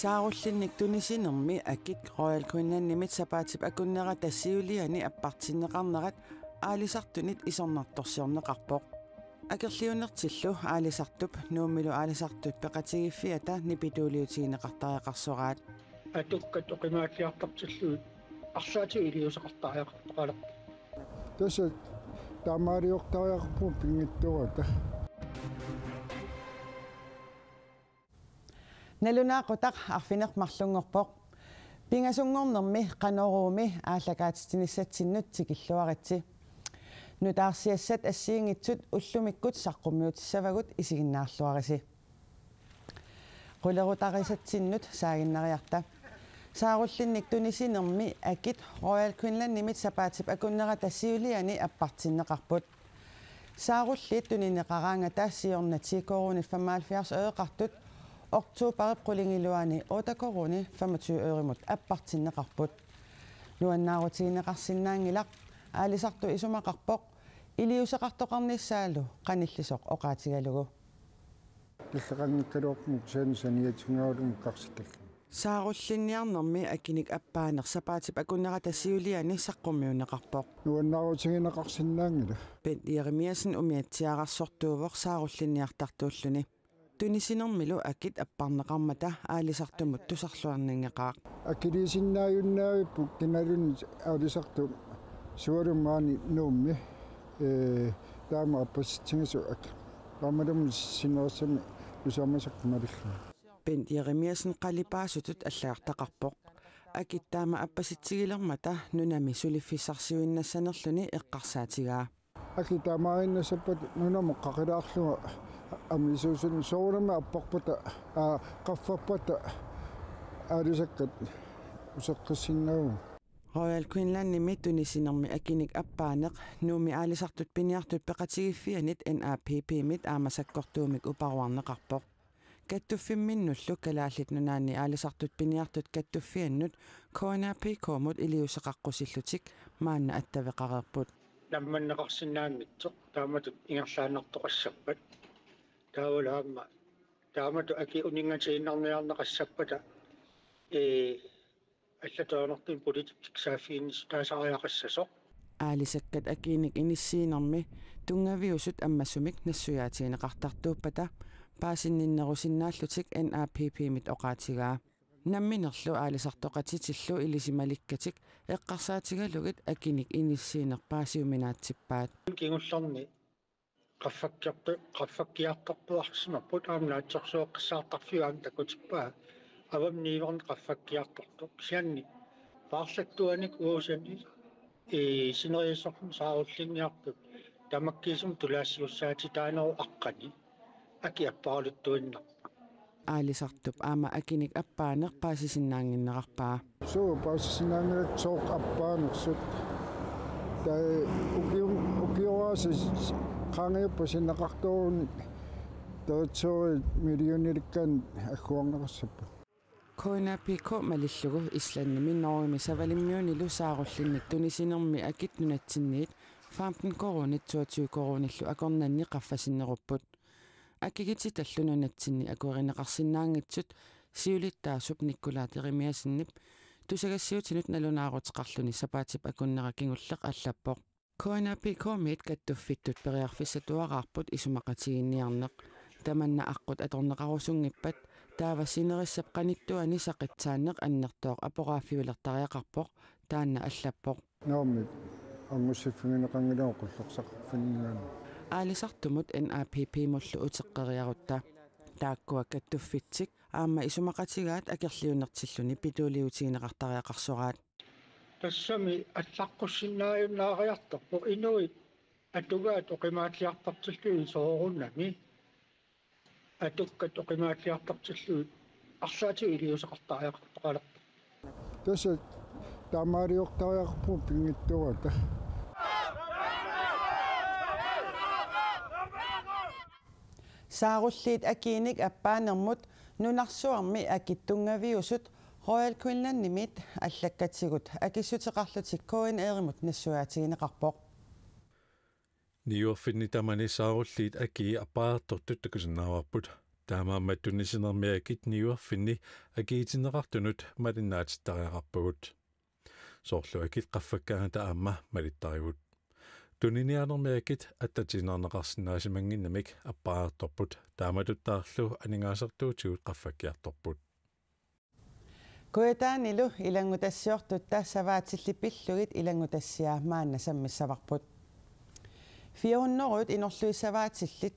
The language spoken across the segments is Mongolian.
сааруллинник тунисинерми акик Royal Queen-аннимит сапаатип акуннера тассиулиани аппартиннеқарнерат аалисартунит исорнарторсиорнеқарпоқ акерлиунертиллу аалисартуп нуумилу аалисартут пеқатигиффиата нипитуулиутигинеқартариақарсораат атуккат оқимааллиартартиллуут арсаати илиусеқартариақартоқалақ тасат тамариортариақарпу пингиттуата налунаақутақ арфинеқ марлунгорпоқ пингасунгорнэрми каноруми аалакаатитиниссатсиннут тикиллуаратси нутаарсиассат ассиингитсут уллумиккут саққуммиутиссавагут исигиннаарлуариси qullerutarisatsinnut saaginnariarta saarullinniktunisinermi akit Royal Queensland nimit sapaatip akunnera tassiuliani appartinneqarput saarulliittuninneqaraanga taassiornati koruni 75 eeqartut ortuupari qulingiluani otakoruni 25 eurimut appartinneqarput nuannaarutigneqarsinnaangilaq аалисарту исумақарпоқ илиусеқартоқарниссаалу қаниллисоқ оқаатигалугу пиллеқангитталуорпмук саанисаниатингаалумук қарситак сааруллинниарнэрми акиник аппаанер сапаатип акуннера тассиулиани саққуммиунеқарпоқ нуаннаарутигинеқарсиннаангила пет иеремиасин умиатсиаарарсортуувоқ сааруллинниартартууллуни тунисинэрмилу акит аппарнеқармата аалисартумут тусарлуарнингеқаа акилисиннааюннаавиппу киналун аалисарту суарумаани нуумми э таама аппаситсигасу ак таамалум синерсами усамасаққумалиллу пент еремиасен қалипаасутут аллаартақарпоқ акиттаама аппаситсигилермата нунами сулиффиссарсивиннассанерлүни эққарсаатигаа акитаамаариннассаппат нунамоқ қақилаарлуга амисуусун соорама аппарпата аа qaffapпата алисаккат усеққиссиннагу Royal Queenland nimi tunisinermi akinik appaaneq nuumi aalisartut piniartut peqatigiffianit NAPP mit aamasakkortuumik uparuarneqarpoq каттуффимминнуллу калааллит нунаани аалисартут пиниартут каттуффианнут коонапи коомут илиусеқаққусиллутик маанна аттавеқареерпут тамманнеқарсинаамитсоқ тааматут ингерлаанертоқассаппат таавалаама таамату аки унингасииннарниарнеқассаппата э аллатаанартин политик саафиинис таасариақассасоқ аалисаккат акиник иниссиинарми тунгавиусут аммасумик нассуяатиинеқартартууппата паасинниннерусиннааллутик NAPP мит оқаатигаа намминерлу аалисартоқатитиллу илисималиккатик эққарсаатигалугит акиник иниссиинерпаасиуминаатсиппаат кингулларни kafakyakte kafakyakaplaksna putam na chokso Ik avam niwan kafakyakto kyanni pasakto ani e sinoy sokum saulliniarpu tamakkisum tulassilussaati taino aalisartup aama akinik appaaneqpaasisinnaanginnerarpaa so paasisinnaanginer sok appaanersut tai ukiu was. qaangiuppa sinnaqartuugun tootsuuri miljoonirikkan agguarnerissappa Koina PK malillugu Islannimin Norgimi savalimmiuni lusaarullunnik tunisinermi akitnunatsinniit 15 koronit 22 koronillu akornanni qaffasinnerupput аккигити таллунунатсинни акуэринеқарсинаангитсут сиулиттаасуп никкулаатеримиасиннип тусагассиутинут налунаарутеқарлуни сапаатип акуннеракингуллеқ аллаппоқ KNP komit kattuffitut periarfissatuaqarput isumaqatiginniarneq tamanna aqqut atorneqarusunngippat taavassinerissap qanittuani saqitsaanneq annertooq apoqaaffiulertariaqarpoq taanna allappoq noommit angussiffingineqangilaun qullorsaqarfinningaanu аалисартумут NAPP муллу утеққериарутта тааккуа каттуффитсик аама исумақатигаат акерлиунертиллуни питуулиутигинеқартариақарсораат тассами аллаққуссиннааюнаариартарпу инуит атугаат оқимаалиартартиллуи сооруннами атуккат оқимаалиартартиллуи арсаати илиусақартариақартоқалерт тусат тамариортариарпу пингиттуата сааруллиит акиник аппаанермут нунарсуарми акиттунгавиусут Royal-Queenland-nimit аллаккатсигут акиссутеқарлутиккуин еримут нассуаатигинеқарпоқ ниуффинни тамани сааруллиит аки апаартор туттакусиннааварпут таамаамма туннисинермиакит ниуффинни акиитинеқартунут малиннаатиттариақарпугут соорлу акит қаффаккаана таамма малиттаривут тунинианермиакит аттатинернеқарсинаасимангиннамик аппаарторпут тааматуттаарлу aningaasertuutigut қаффаккиарторпут Kuetaanilu ilangutassiortutta savaatsillipillugit ilangutassia maannasammissavarput. 400 inorluissavaatsillit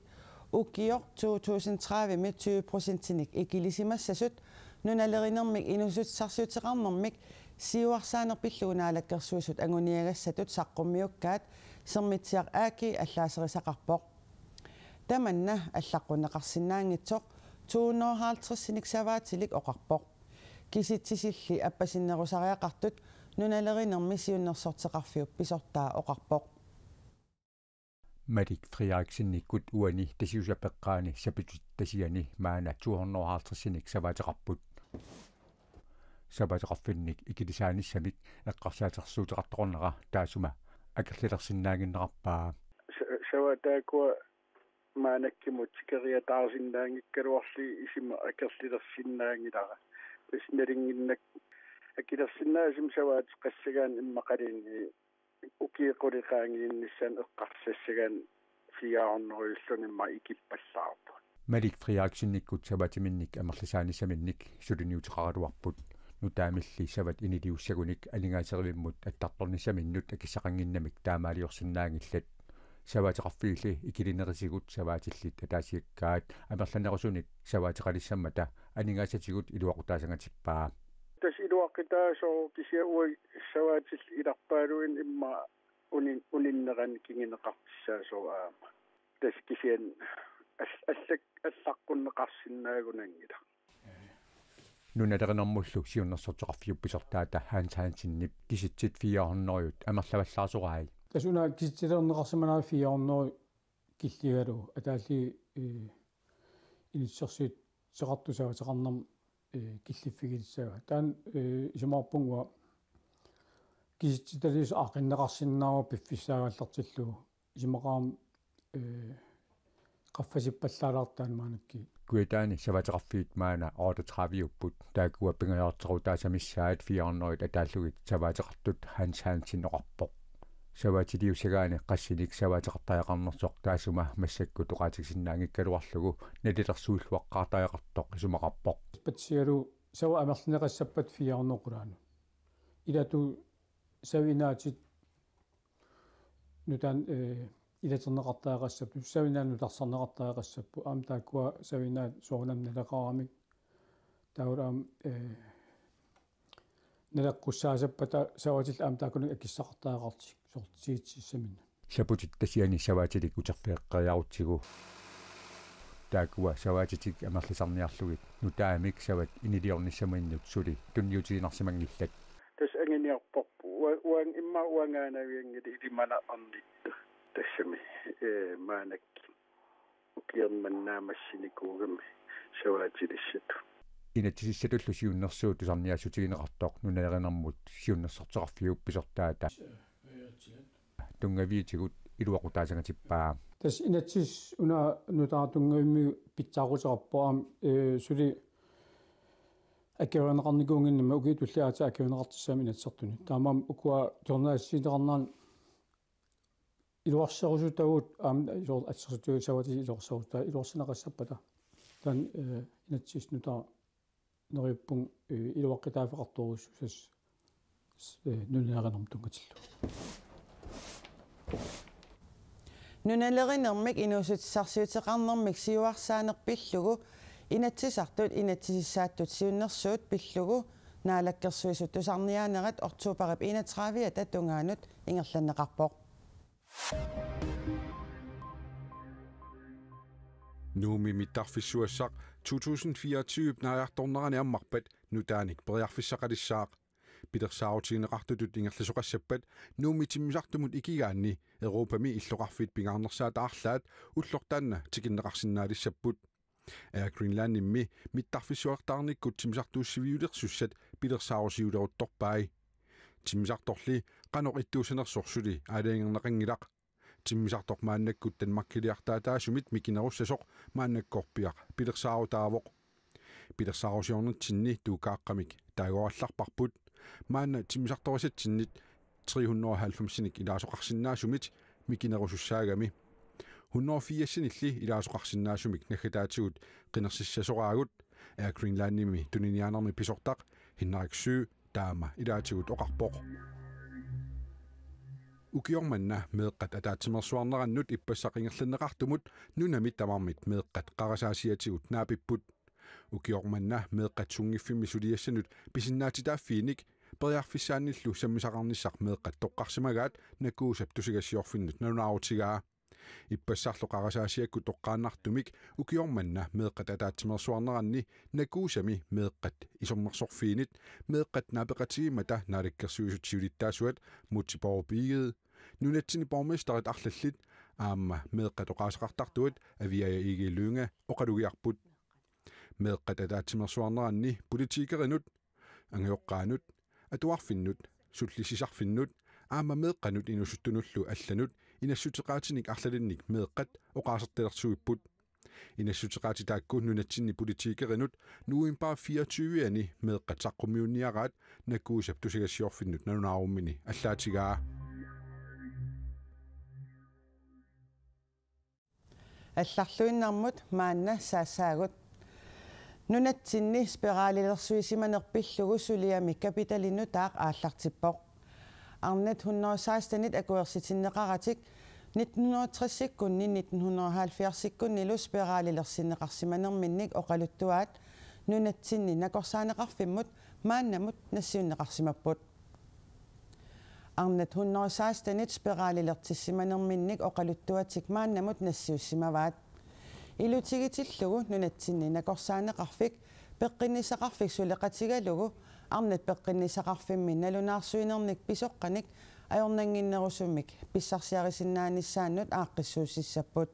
ukior 2030 med 20 procentinik ikilisimassasut nunalerinermik inusutsarsutseqarnermik siuarsaanerpilluunaalakkersuusut anguniagassatut saqqummiukkaat sermitsiaq aaki аллаасерисақарпоқ таманна аллаққунеқарсинаангитсоқ 250 синик саваатилик оқарпоқ киситсисилли аппасиннерусариақартут нуналеринерми сиуннерсортеқарфиуп писортаа оқарпоқ малик фриааксинниккут уани тасиусапеққаани сапитут тасиани маана 250-синик саваатеқарпут саваатеқарфинник икилисааниссамик эққарсаатерсуутеқартоқорнера таасума акерлилерсиннаагиннерарпаа саватаакуа маанаккимут сикериатаарсиннаангиккалуарли исима акерлилерсиннаангилара иснерингиннак акилерсинаасим саваат qassigaan иммақалиинни укиэкъулиқаангииннissaан эққарсассагаан сиаарнерюллун имма икиппаллаарпу малик фриаксинниккут саватиминник амерлисааниссаминник сулуниутеқаруарпут нутаамилли сават инилиуссагуник алингаасервиммут аттарторнissaминнут акисақангиннамик таамаалиорсинаангиллат саваатеқарфиилли икилинерисигут саваатиллит атаасиаккаат амерланерусуник саваатеқалиссаммата анингаасатигут илуакутаасангатиппаа тас илуаккитаасоо кисия уи саваатил иларпаалуин имма унин униннеран кингинеқарсаасоо аама тас кисиан аллак аллаққуннеқарсиннаагунангила нунатернэрмуллу сиуннерсортоқарфиупписортаата хаан таансиннип киситсит 400-юут амерлаваллаарсораай тасуна киситсилернеқарсиманаа 400 киллигалу атаалли инитсерсуут seqartusaava seqarnarm киллиффигилсаа таан сумаарпунгуа киситталис ақиннеқарсиннаару пиффиссаагаллартиллуу симақарам э қаффасиппаллаалаартаан маанакки куитаани саватеқарфиит маана оортатравиуппут таакуа пингаяртеру таасамиссаат 400 атааллугит саватеқартут ханс хансин оқарпоқ саваатилиусагаани qassinik саваатеқартаяқарнерсоқ таасума массакку тоқаатиксиннаангиккалуарлугу налилэрсуиллуаққартаяқартоқ исумақарпоқ патсиалу сава амерлинеқассаппат фиарнеқулаану илату савинаатит нутан э илатернеқартаяқассапту савинаан нутарсарнеқартаяқассаппу аам тааккуа савинаат соорнамналекарамик таураам э налаққуссаасаппата саватил аамтааккунук акиссақартааақарти сортсиитсисsamina сапутит тасиани саваатилик утарпеэққариарутсигу таакуа саваатитик амерлисарниарлугит нутаамик сават инилиорниссамаиннут сули тунниутигинарсимангиллак тас ангиниарпарпу уан имма уангаанавиангили илималаарнитту тассами э маанакки укиерманнаамассиникуугами саваатилиссату инатисисsalullu siunnersuut tusarniasutigineqartoq nunalerinarmut siunnersortoqarfiup pisortaata tungaviitigut iluaqutaasangatippa tas inatsis una nutaartungavimmi pitsaaqutaqarpaam e suli аккеруанеқарникуунгиннама укиитуллаата аккеруанеқартиссаами натсертуни таамаам укуа торнаассиинеқарнаан илуарсерусутагут аам атсертуи савати илуарсерутаа илуарсинеқассаппата тан инатсис нутаа нэриппун э, илуаққитаафеқартуоруссус э, нунеэринэрм тунгатиллу нунелеринэрмик инуусутсарсиутеқарнэрмик сиуарсаанерпиллугу инатсисартут инатсиссааттут сиуннэрсуут пиллугу наалаккерсуисут тусарниаанерат ортуупарап 31 татунгаанут ингерланнеқарпоқ Nuumi mittarfissuassaq 2024 najartorneraniammarpat nutaanik periarfissaqalissaaq пилерсаарутигинеқартутут ингерласоқассаппат нууми тиммисартумут икигаанни европами иллоқарфит пингаарнерсаа таарлаат уллортаанна тикиннеқарсинаалиссаппут Er Greenland du миттарфиссуартаарниккут тимисартууссивиулерсуссат пилерсаарусиулерутторпаи тимисарторли қаноқ иттуусанерсорсули алаангернеқангилақ тиммисартоқ мааннаккут танмаккилиартаатаасумит микинеруссасоқ мааннаккорпиақ пилерсаарутаавоқ пилерсаарусиорнатсинни туукааққамик таагоалларпарпут маанна тиммисарторисатсиннит 390-ник илаасоқарсиннаасумит микинерусуссаагами 180-синилли илаасоқарсиннаасумик наггатаатигут қинерсиссасораагут Air Greenland-ими тунинианерми писортақ хиннарик 7 таама илаатигут оқарпоқ ukiormanna meeqqat ataatsimersuarnerannut ippassaqingerlinneqartumut nunamit tamarmit meeqqat qarasaasiatigut naapipput ukiormanna meeqqat sunngiffimmi suliassanut pisinnaatitaaffiinik periarfissaanillu sammisaqarnissaq meeqqat toqqarsimagaat nakuusap tusigassiorfinnut nanunaarutigaa Ippasarlu qarasaasiakku toqqaannartumik ukiormanna meeqqat ataatsimersuarnerani nakuusami meeqqat isormersorfiinit meeqqat naapeqatigimata naalikkersuusutsiulittaasuat mutsiporupiigid nunatsini borgmesterit arlallit aamma meeqqat oqaasaqartartuat aviaya iigiilluunga oqalugiarput meeqqat ataatsimersuarnerani politiikerinut angioqqaanut atuarfinnut sullisisarfinnut aamma meeqqanut inusuttunullu allanut inassutteqaatinik arlalinnik meeqqat oqaasartalersuipput inassutteqaati taakkuun nunatsinni politiikerinut nuimpaa 24 ani meeqqatsaqqummiunniaraat nakkuusap tusigassiorfinnut nanunaarummini allaatigaa алларлуиннармут маанна саасаагут нунатсинни спиралилерсуисиманерпиллугу сулиами капиталину таақ ааллартиппоқ Arnet 116-nit akuersitinneqaratik 1960-kunni 1970-kunni lusperalilersinneqarsimanerminnik oqaluttuaat нунатсинни накорсаанеқарфиммут мааннамут нассиуннеқарсимаппут арнат 116-танит спиралилертиссиманерминник оқалуттуатик мааннамут нассиуссимаваат илутигитиллугу нунатсинни накорсаанеқарфик peqqinnisaqarfiksuliqatigalugu арнат пеққиннисақарфимминалунаарсуинерник писоққаник аёрнангиннерусуммик писсарсиарисиннаанissaаннут ааққиссууссаппут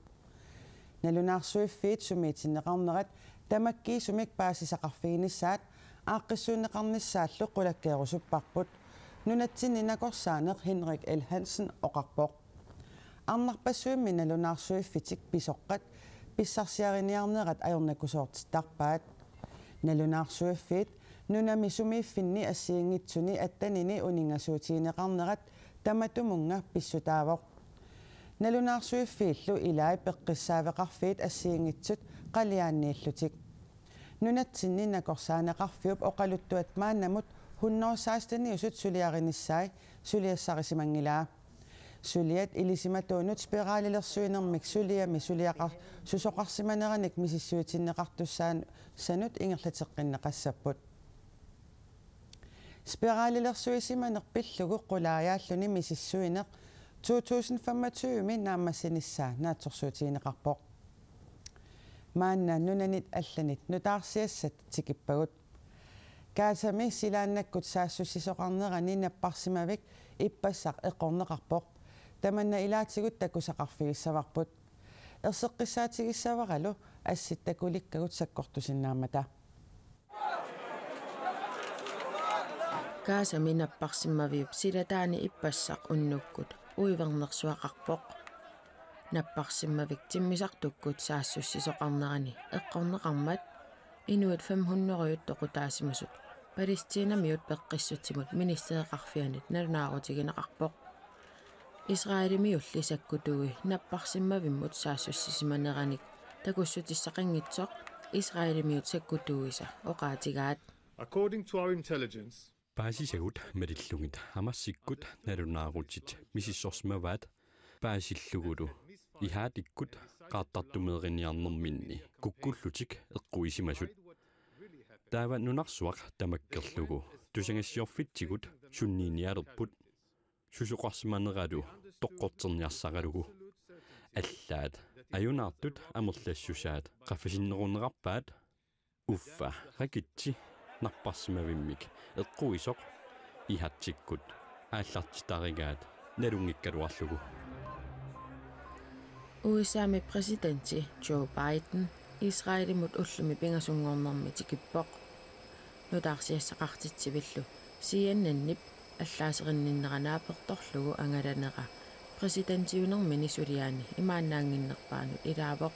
налунаарсуиффиит сумиитиннеқарнерат тамакки сумик паасисақарфигиниссаат ааққиссууннеқарниссааллу қулаккиарусуппарпут нунатсиннинакорсаанеқ Хенрик Л Хансен оқарпоқ арнарпассуимми налунаарсуиффитик писоққат писсарсиаринниарнерат аёрнакусоортиттарпаат налунаарсуаффиит нунамисумииффинни ассиингитсуни аттанини унингасуутиинеқарнерат таматумунга писсутаавоқ налунаарсуиффииллу илаи пеққиссаавеқарфиит ассиингитсут қалиааннииллутик нунатсинни накорсаанеқарфиуп оқалуттуат мааннамут 116 сулиаринissaи сулиассарисимангилаа сүлиат илисиматуунут спиралилерсуинермик сулиами сулиақар сусоқарсиманераник мисиссуутиннеқартуссаан санут ингерлатеққиннеқассаппут спиралилерсуисиманерпиллугу қулааяаллуни мисиссуинеқ 2025 мин нааммасиниссаа наатсорсуутиинеқарпоқ маанна нунанит алланит нутаарсиассат тикиппагут каасами силааннаккут саассусисоқарнерани наппарсимавик иппассақ эққорнеқарпоқ таманна илаатигут такусақарфигиссаварпут ерсеққиссаатигиссаваралу асситтакуликкагут саккортусиннаамата кааса минаппарсиммавиуп силатаани иппассақ уннуккут уиварнерсуақарпоқ наппарсиммавик тиммисартуккут саассуссисоқарнерани эққорнеқармат инуит 500-риут тоқутаасимасут палестинамиут пеққиссутимут министеэқарфианит налунаарутигинеқарпоқ Israelimi ullisakkutugi napparsimmavimmut saassussisimaneranik takussutissaqinnitsoq Israelimiut sakkutuisa oqaatigaat According to our intelligence Paasisagut merillugit amassikkut narunaarutit misissorsmavaat paasillugulu ihaat ikkut qaattartumeeriniarnerminni kukkullutik eqquisimasut Taava nunarsuaq tamakkerlugu tusangassiorfitsigut sunniinialerput сусоқарсиманералу тоққортсерниарсаралугу аллаат аюнаартут амерлассусаат қаффисиннеруннерарпаат уффа ракитси нарпарсимавиммик эққуисоқ иһатсиккут ааллартитаригаат налунгиккалуарлугу USAми præsidenti Joe Biden Israelimut ullumi pingasungornermi tikippoq nutarsiassaqartitsivillу CNN-ip аллаасеринниннеранаапертторлугу ангаланера пресидентиунермини сулиаани имаанаангиннерпаану илаавоқ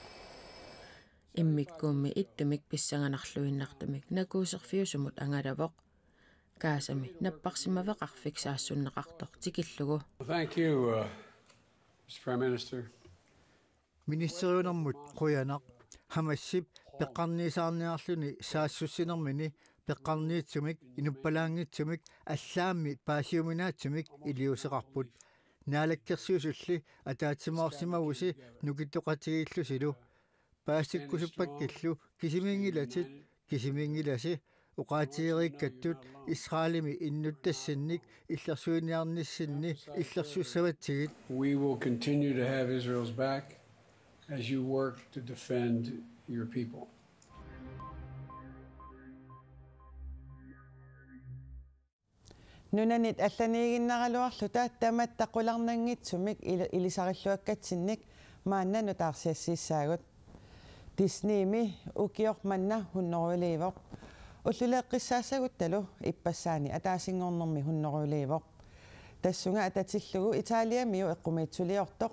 иммиккуумми иттумик писсанганарлуиннартумик накуусерфиусумут ангалавоқ каасами наппарсимавеқарфик саассуннеқартор тикиллугу Thank you uh, Mr Prime Minister Министериунэрмут қуянақ хамассип пеққарниисаарниарлүни саассуссинэрмини пеққарниитсумик инуппалаангитсумик аллаамми паасиуминаатсумик илиусеқарпут наалаккерсиусулли атаатсимаорсимагуси нукиттоқатигииллу силу паасиккусуппаккиллу кисимингилатит кисимингиласи уqaатиериккаттут исраалими иннуттассинник иллерсуиниарниссинни иллерсуссаватсигит we will continue to have israel's back as you work to defend your people нунанит алланиигиннаралуарлу тааттамат тақуларнангитсумик илисариллуаккатсинник мааннану таарсиассиссаагут дисними укиорманна хуннерулиивоқ уллулеэққиссаассагутталу иппассаани атаасингорнэрми хуннерулиивоқ тассунга ататиллугу италиамиу эққумиитсулиортоқ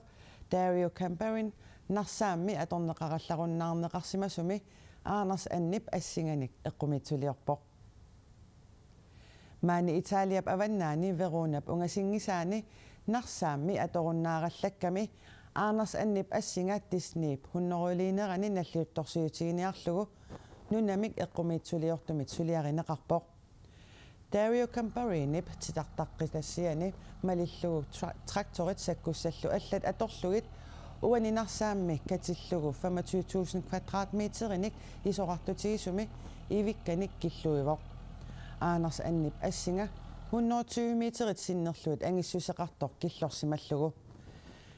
дарио камперин нарсаамми аторнеқаралларуннаарнеқарсимасуми аанарс аннип ассиганик эққумиитсулиорпоқ ddor sy'n avannaani veruunap ungasingisaani narsaammi amig аанерс аннип ассинга диснип хунноруилинерани наллиутторсиутигиниарлугу ar эққумиитсулиортумит сулиаринеқарпоқ Dario Camparine титартаққитассиани малиллугу тракторит саккуссаллу аллат аторлугит уанинарсаамми катиллугу 25000 квадратметериник исоқартутигисуми ивикканик киллуивоқ аанерс аннип ассинга 120 метрит синнерлуут ангиссусеқартор киллорсималлугу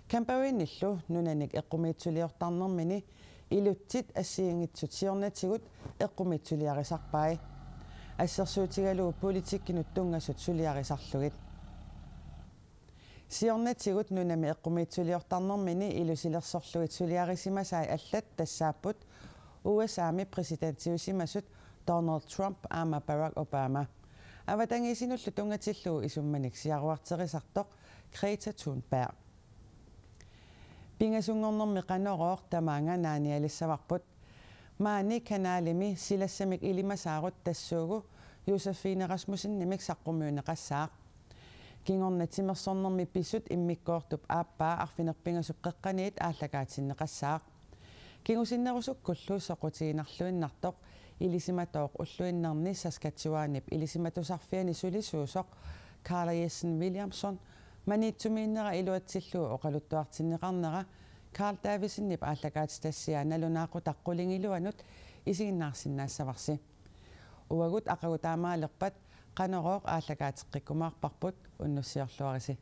кампауинниллу нунаник эққумиитсулиортарнэрмини илутсит ассиингитсутиорнатигут эққумиитсулиарисарпаи ассерсуутигалугу политиккинут тунгасут сулиарисарлугит сиорнатигут нунами эққумиитсулиортарнэрмини илусилерсорлугит сулиарисимасаи аллат тассааппут уасаами президентиусимасут Donald Trump аама Barack Obama аватангисинуллу тунгаатиллуу исумманик сиаруартерисартоқ Greta Thunberg пингасунгорнэрми канороор тамаанга нааниалиссаварпут маани канаалими силассамик илимасаарут тассуугу Юсефине Расмусин нимик саққумиунеқассаақ кингорнатимерсорнэрми писсут иммиккоортуп ааппаа арфинерпингасуп қеққаниит ааллагаатиннеқассаақ кингусиннерусуккуллу соқутигинарлуиннартоқ илисиматоқ уллуиннарни саскатсуаанап илисиматусарфиани сулисуусоқ Карла Ессен Вильямсон манитсумииннера илуатсиллуу оқалуттуартиннеқарнера Карл Дависиннип ааллагаатстассиа налунаақу таққулингилуанут исигиннаарсиннаассаварси уагут ақагутаамаалерпат qanoroq aallagaa teqqikkumaarparput unnussiorluarisi